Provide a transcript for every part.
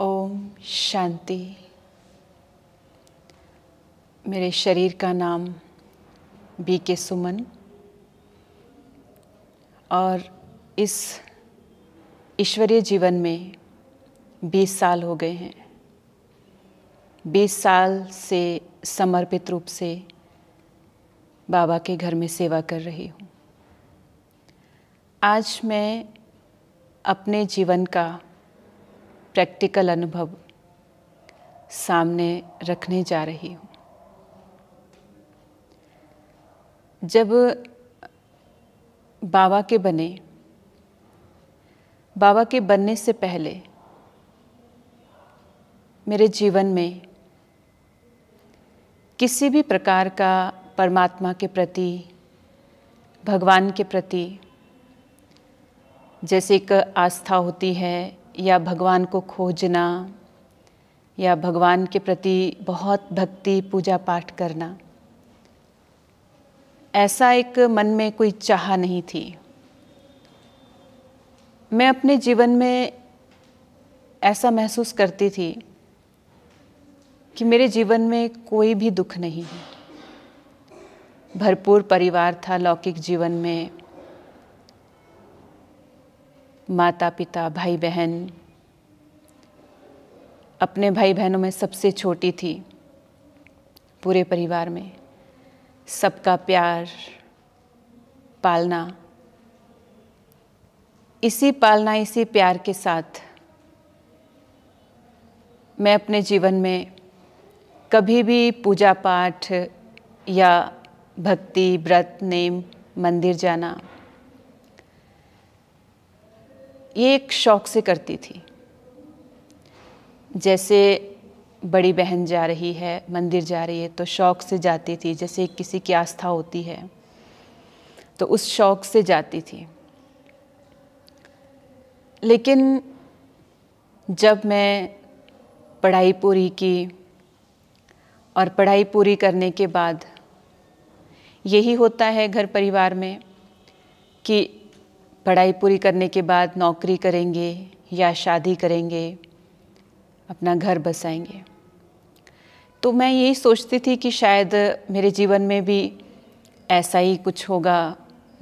ओम शांति मेरे शरीर का नाम बी के सुमन और इस ईश्वरीय जीवन में 20 साल हो गए हैं 20 साल से समर्पित रूप से बाबा के घर में सेवा कर रही हूँ आज मैं अपने जीवन का प्रैक्टिकल अनुभव सामने रखने जा रही हूँ जब बाबा के बने बाबा के बनने से पहले मेरे जीवन में किसी भी प्रकार का परमात्मा के प्रति भगवान के प्रति जैसे एक आस्था होती है या भगवान को खोजना या भगवान के प्रति बहुत भक्ति पूजा पाठ करना ऐसा एक मन में कोई चाह नहीं थी मैं अपने जीवन में ऐसा महसूस करती थी कि मेरे जीवन में कोई भी दुख नहीं है भरपूर परिवार था लौकिक जीवन में माता पिता भाई बहन अपने भाई बहनों में सबसे छोटी थी पूरे परिवार में सबका प्यार पालना इसी पालना इसी प्यार के साथ मैं अपने जीवन में कभी भी पूजा पाठ या भक्ति व्रत नेम मंदिर जाना ये एक शौक़ से करती थी जैसे बड़ी बहन जा रही है मंदिर जा रही है तो शौक़ से जाती थी जैसे किसी की आस्था होती है तो उस शौक़ से जाती थी लेकिन जब मैं पढ़ाई पूरी की और पढ़ाई पूरी करने के बाद यही होता है घर परिवार में कि पढ़ाई पूरी करने के बाद नौकरी करेंगे या शादी करेंगे अपना घर बसाएंगे तो मैं यही सोचती थी कि शायद मेरे जीवन में भी ऐसा ही कुछ होगा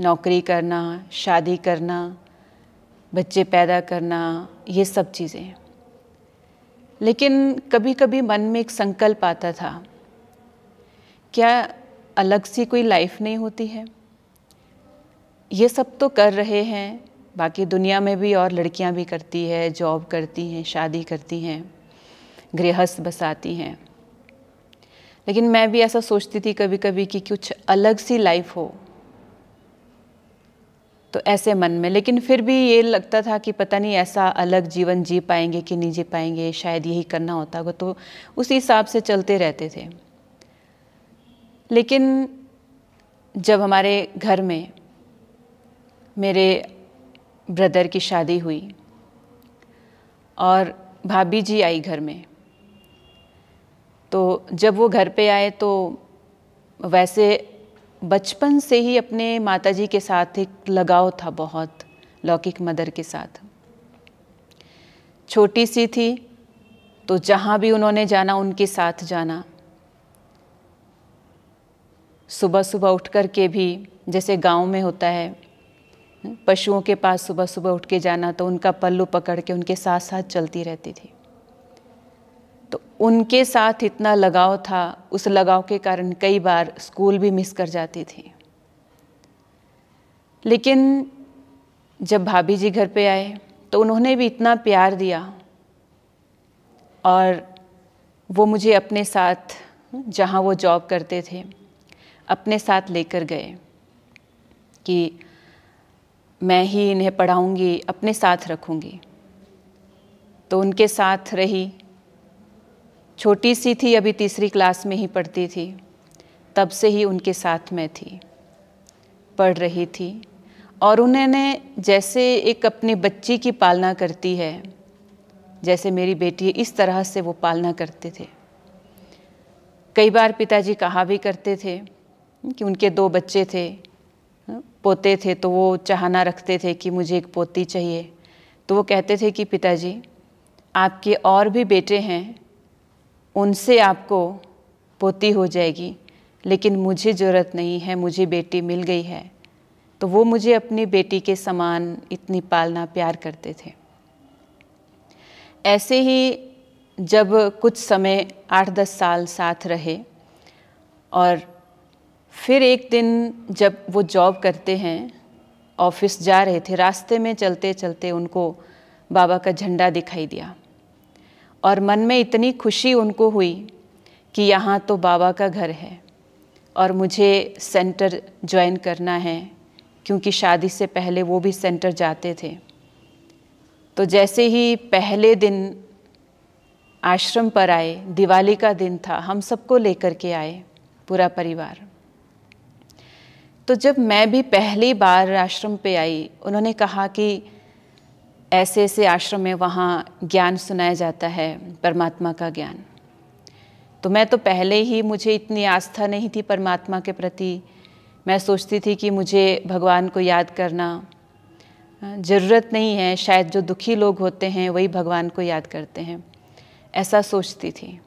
नौकरी करना शादी करना बच्चे पैदा करना ये सब चीज़ें लेकिन कभी कभी मन में एक संकल्प आता था क्या अलग सी कोई लाइफ नहीं होती है ये सब तो कर रहे हैं बाकी दुनिया में भी और लड़कियां भी करती है जॉब करती हैं शादी करती हैं गृहस्थ बसाती हैं लेकिन मैं भी ऐसा सोचती थी कभी कभी कि कुछ अलग सी लाइफ हो तो ऐसे मन में लेकिन फिर भी ये लगता था कि पता नहीं ऐसा अलग जीवन जी पाएंगे कि नहीं जी पाएंगे शायद यही करना होता होगा तो उसी हिसाब से चलते रहते थे लेकिन जब हमारे घर में मेरे ब्रदर की शादी हुई और भाभी जी आई घर में तो जब वो घर पे आए तो वैसे बचपन से ही अपने माताजी के साथ एक लगाव था बहुत लौकिक मदर के साथ छोटी सी थी तो जहाँ भी उन्होंने जाना उनके साथ जाना सुबह सुबह उठ कर के भी जैसे गांव में होता है पशुओं के पास सुबह सुबह उठ के जाना तो उनका पल्लू पकड़ के उनके साथ साथ चलती रहती थी तो उनके साथ इतना लगाव था उस लगाव के कारण कई बार स्कूल भी मिस कर जाती थी लेकिन जब भाभी जी घर पे आए तो उन्होंने भी इतना प्यार दिया और वो मुझे अपने साथ जहाँ वो जॉब करते थे अपने साथ लेकर गए कि मैं ही इन्हें पढ़ाऊँगी अपने साथ रखूँगी तो उनके साथ रही छोटी सी थी अभी तीसरी क्लास में ही पढ़ती थी तब से ही उनके साथ मैं थी पढ़ रही थी और उन्होंने जैसे एक अपनी बच्ची की पालना करती है जैसे मेरी बेटी इस तरह से वो पालना करते थे कई बार पिताजी कहा भी करते थे कि उनके दो बच्चे थे पोते थे तो वो चाहना रखते थे कि मुझे एक पोती चाहिए तो वो कहते थे कि पिताजी आपके और भी बेटे हैं उनसे आपको पोती हो जाएगी लेकिन मुझे ज़रूरत नहीं है मुझे बेटी मिल गई है तो वो मुझे अपनी बेटी के समान इतनी पालना प्यार करते थे ऐसे ही जब कुछ समय आठ दस साल साथ रहे और फिर एक दिन जब वो जॉब करते हैं ऑफिस जा रहे थे रास्ते में चलते चलते उनको बाबा का झंडा दिखाई दिया और मन में इतनी खुशी उनको हुई कि यहाँ तो बाबा का घर है और मुझे सेंटर ज्वाइन करना है क्योंकि शादी से पहले वो भी सेंटर जाते थे तो जैसे ही पहले दिन आश्रम पर आए दिवाली का दिन था हम सबको लेकर के आए पूरा परिवार तो जब मैं भी पहली बार आश्रम पे आई उन्होंने कहा कि ऐसे ऐसे आश्रम में वहाँ ज्ञान सुनाया जाता है परमात्मा का ज्ञान तो मैं तो पहले ही मुझे इतनी आस्था नहीं थी परमात्मा के प्रति मैं सोचती थी कि मुझे भगवान को याद करना ज़रूरत नहीं है शायद जो दुखी लोग होते हैं वही भगवान को याद करते हैं ऐसा सोचती थी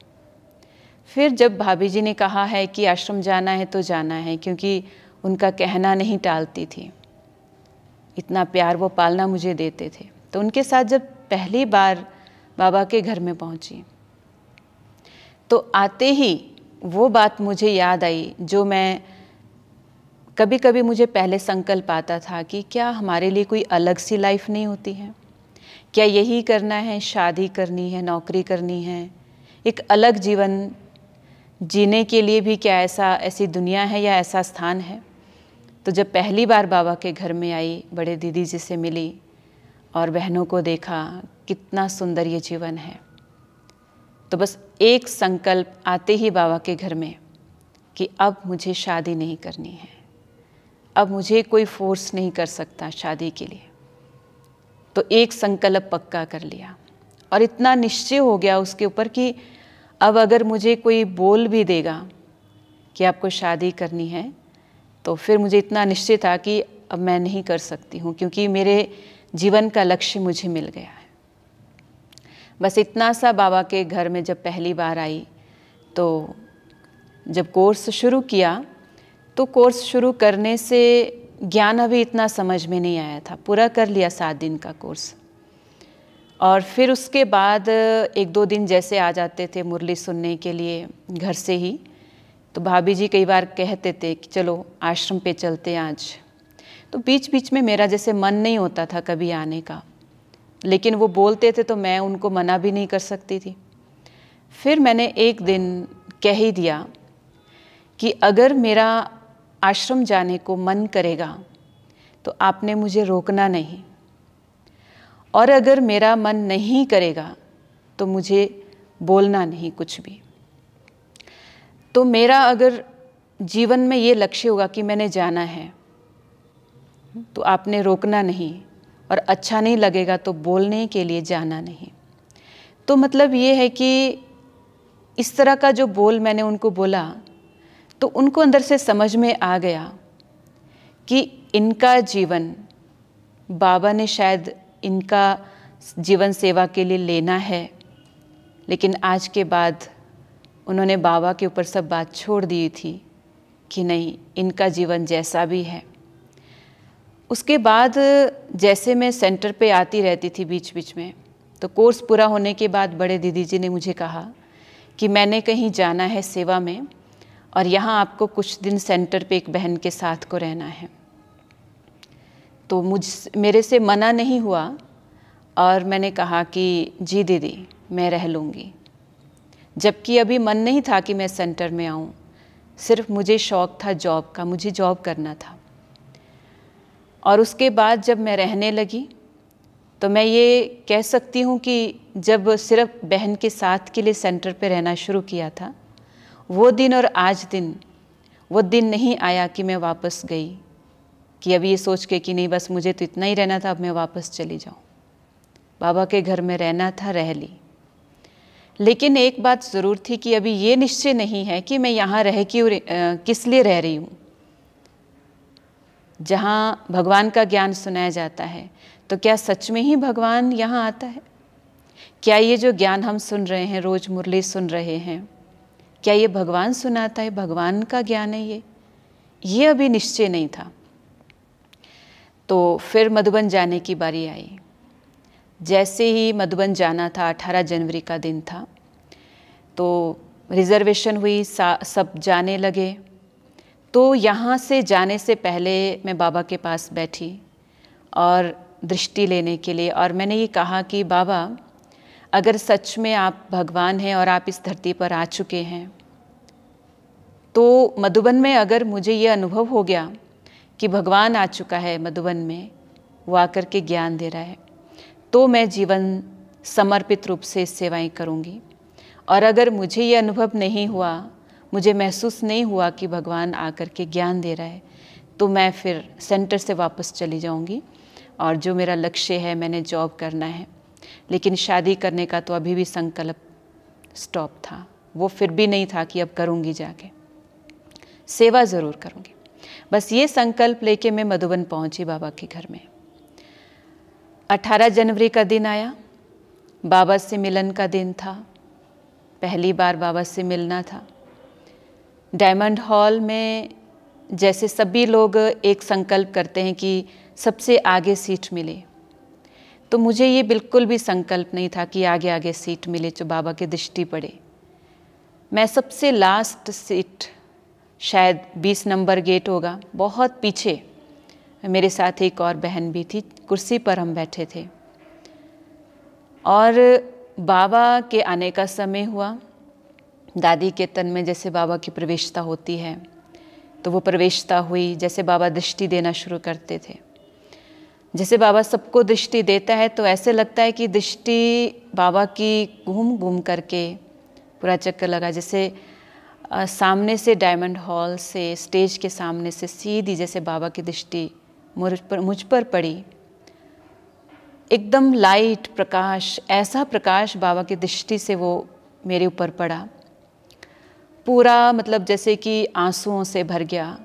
फिर जब भाभी जी ने कहा है कि आश्रम जाना है तो जाना है क्योंकि उनका कहना नहीं टालती थी इतना प्यार वो पालना मुझे देते थे तो उनके साथ जब पहली बार बाबा के घर में पहुंची तो आते ही वो बात मुझे याद आई जो मैं कभी कभी मुझे पहले संकल्प आता था कि क्या हमारे लिए कोई अलग सी लाइफ नहीं होती है क्या यही करना है शादी करनी है नौकरी करनी है एक अलग जीवन जीने के लिए भी क्या ऐसा ऐसी दुनिया है या ऐसा स्थान है तो जब पहली बार बाबा के घर में आई बड़े दीदी जी से मिली और बहनों को देखा कितना सुंदर ये जीवन है तो बस एक संकल्प आते ही बाबा के घर में कि अब मुझे शादी नहीं करनी है अब मुझे कोई फोर्स नहीं कर सकता शादी के लिए तो एक संकल्प पक्का कर लिया और इतना निश्चय हो गया उसके ऊपर कि अब अगर मुझे कोई बोल भी देगा कि आपको शादी करनी है तो फिर मुझे इतना निश्चय था कि अब मैं नहीं कर सकती हूँ क्योंकि मेरे जीवन का लक्ष्य मुझे मिल गया है बस इतना सा बाबा के घर में जब पहली बार आई तो जब कोर्स शुरू किया तो कोर्स शुरू करने से ज्ञान अभी इतना समझ में नहीं आया था पूरा कर लिया सात दिन का कोर्स और फिर उसके बाद एक दो दिन जैसे आ जाते थे मुरली सुनने के लिए घर से ही तो भाभी जी कई बार कहते थे कि चलो आश्रम पे चलते आज तो बीच बीच में मेरा जैसे मन नहीं होता था कभी आने का लेकिन वो बोलते थे तो मैं उनको मना भी नहीं कर सकती थी फिर मैंने एक दिन कह ही दिया कि अगर मेरा आश्रम जाने को मन करेगा तो आपने मुझे रोकना नहीं और अगर मेरा मन नहीं करेगा तो मुझे बोलना नहीं कुछ भी तो मेरा अगर जीवन में ये लक्ष्य होगा कि मैंने जाना है तो आपने रोकना नहीं और अच्छा नहीं लगेगा तो बोलने के लिए जाना नहीं तो मतलब ये है कि इस तरह का जो बोल मैंने उनको बोला तो उनको अंदर से समझ में आ गया कि इनका जीवन बाबा ने शायद इनका जीवन सेवा के लिए लेना है लेकिन आज के बाद उन्होंने बाबा के ऊपर सब बात छोड़ दी थी कि नहीं इनका जीवन जैसा भी है उसके बाद जैसे मैं सेंटर पे आती रहती थी बीच बीच में तो कोर्स पूरा होने के बाद बड़े दीदी जी ने मुझे कहा कि मैंने कहीं जाना है सेवा में और यहाँ आपको कुछ दिन सेंटर पे एक बहन के साथ को रहना है तो मुझ मेरे से मना नहीं हुआ और मैंने कहा कि जी दीदी मैं रह लूँगी जबकि अभी मन नहीं था कि मैं सेंटर में आऊँ सिर्फ मुझे शौक़ था जॉब का मुझे जॉब करना था और उसके बाद जब मैं रहने लगी तो मैं ये कह सकती हूँ कि जब सिर्फ बहन के साथ के लिए सेंटर पे रहना शुरू किया था वो दिन और आज दिन वो दिन नहीं आया कि मैं वापस गई कि अभी ये सोच के कि नहीं बस मुझे तो इतना ही रहना था अब मैं वापस चली जाऊँ बाबा के घर में रहना था रह ली लेकिन एक बात ज़रूर थी कि अभी ये निश्चय नहीं है कि मैं यहाँ रह क्यों किस लिए रह रही हूँ जहाँ भगवान का ज्ञान सुनाया जाता है तो क्या सच में ही भगवान यहाँ आता है क्या ये जो ज्ञान हम सुन रहे हैं रोज़ मुरली सुन रहे हैं क्या ये भगवान सुनाता है भगवान का ज्ञान है ये ये अभी निश्चय नहीं था तो फिर मधुबन जाने की बारी आई जैसे ही मधुबन जाना था 18 जनवरी का दिन था तो रिज़र्वेशन हुई सब जाने लगे तो यहाँ से जाने से पहले मैं बाबा के पास बैठी और दृष्टि लेने के लिए और मैंने ये कहा कि बाबा अगर सच में आप भगवान हैं और आप इस धरती पर आ चुके हैं तो मधुबन में अगर मुझे ये अनुभव हो गया कि भगवान आ चुका है मधुबन में वो आकर के ज्ञान दे रहा है तो मैं जीवन समर्पित रूप से सेवाएं करूंगी और अगर मुझे ये अनुभव नहीं हुआ मुझे महसूस नहीं हुआ कि भगवान आकर के ज्ञान दे रहा है तो मैं फिर सेंटर से वापस चली जाऊंगी और जो मेरा लक्ष्य है मैंने जॉब करना है लेकिन शादी करने का तो अभी भी संकल्प स्टॉप था वो फिर भी नहीं था कि अब करूँगी जाके सेवा ज़रूर करूँगी बस ये संकल्प लेके मैं मधुबन पहुँची बाबा के घर में 18 जनवरी का दिन आया बाबा से मिलन का दिन था पहली बार बाबा से मिलना था डायमंड हॉल में जैसे सभी लोग एक संकल्प करते हैं कि सबसे आगे सीट मिले तो मुझे ये बिल्कुल भी संकल्प नहीं था कि आगे आगे सीट मिले जो बाबा के दृष्टि पड़े मैं सबसे लास्ट सीट शायद 20 नंबर गेट होगा बहुत पीछे मेरे साथ एक और बहन भी थी कुर्सी पर हम बैठे थे और बाबा के आने का समय हुआ दादी के तन में जैसे बाबा की प्रवेशता होती है तो वो प्रवेशता हुई जैसे बाबा दृष्टि देना शुरू करते थे जैसे बाबा सबको दृष्टि देता है तो ऐसे लगता है कि दृष्टि बाबा की घूम घूम करके पूरा चक्कर लगा जैसे आ, सामने से डायमंड हॉल से स्टेज के सामने से सीधी जैसे बाबा की दृष्टि मुझ पर मुझ पर पड़ी एकदम लाइट प्रकाश ऐसा प्रकाश बाबा की दृष्टि से वो मेरे ऊपर पड़ा पूरा मतलब जैसे कि आंसुओं से भर गया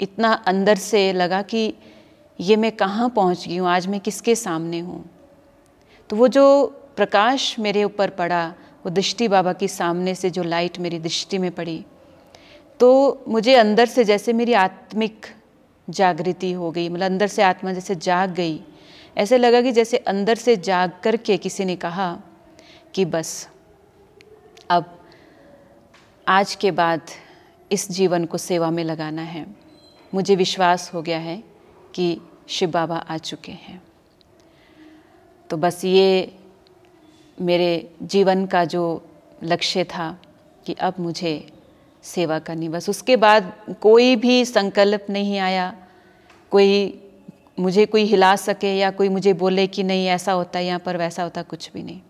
इतना अंदर से लगा कि ये मैं कहाँ पहुँच गई हूँ आज मैं किसके सामने हूँ तो वो जो प्रकाश मेरे ऊपर पड़ा वो दृष्टि बाबा के सामने से जो लाइट मेरी दृष्टि में पड़ी तो मुझे अंदर से जैसे मेरी आत्मिक जागृति हो गई मतलब अंदर से आत्मा जैसे जाग गई ऐसे लगा कि जैसे अंदर से जाग करके किसी ने कहा कि बस अब आज के बाद इस जीवन को सेवा में लगाना है मुझे विश्वास हो गया है कि शिव बाबा आ चुके हैं तो बस ये मेरे जीवन का जो लक्ष्य था कि अब मुझे सेवा करनी बस उसके बाद कोई भी संकल्प नहीं आया कोई मुझे कोई हिला सके या कोई मुझे बोले कि नहीं ऐसा होता है यहाँ पर वैसा होता कुछ भी नहीं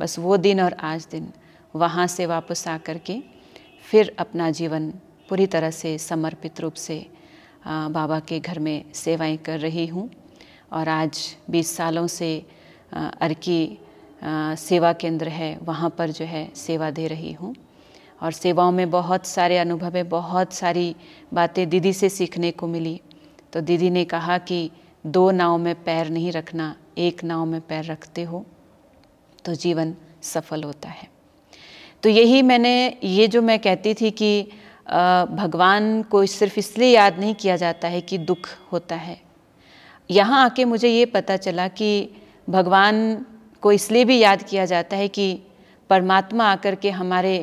बस वो दिन और आज दिन वहाँ से वापस आ कर के फिर अपना जीवन पूरी तरह से समर्पित रूप से बाबा के घर में सेवाएं कर रही हूँ और आज 20 सालों से अर्की सेवा केंद्र है वहाँ पर जो है सेवा दे रही हूँ और सेवाओं में बहुत सारे अनुभव है बहुत सारी बातें दीदी से सीखने को मिली तो दीदी ने कहा कि दो नाव में पैर नहीं रखना एक नाव में पैर रखते हो तो जीवन सफल होता है तो यही मैंने ये जो मैं कहती थी कि भगवान को सिर्फ इसलिए याद नहीं किया जाता है कि दुख होता है यहाँ आके मुझे ये पता चला कि भगवान को इसलिए भी याद किया जाता है कि परमात्मा आकर के हमारे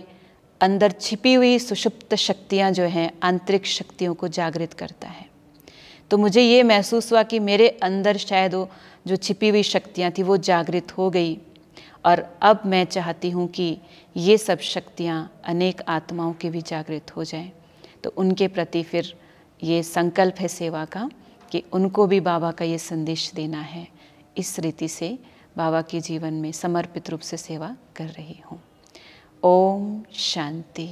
अंदर छिपी हुई सुषुप्त शक्तियाँ जो हैं आंतरिक शक्तियों को जागृत करता है तो मुझे ये महसूस हुआ कि मेरे अंदर शायद वो जो छिपी हुई शक्तियाँ थी वो जागृत हो गई और अब मैं चाहती हूँ कि ये सब शक्तियाँ अनेक आत्माओं के भी जागृत हो जाएं तो उनके प्रति फिर ये संकल्प है सेवा का कि उनको भी बाबा का ये संदेश देना है इस रीति से बाबा के जीवन में समर्पित रूप से सेवा कर रही हूँ ओम शांति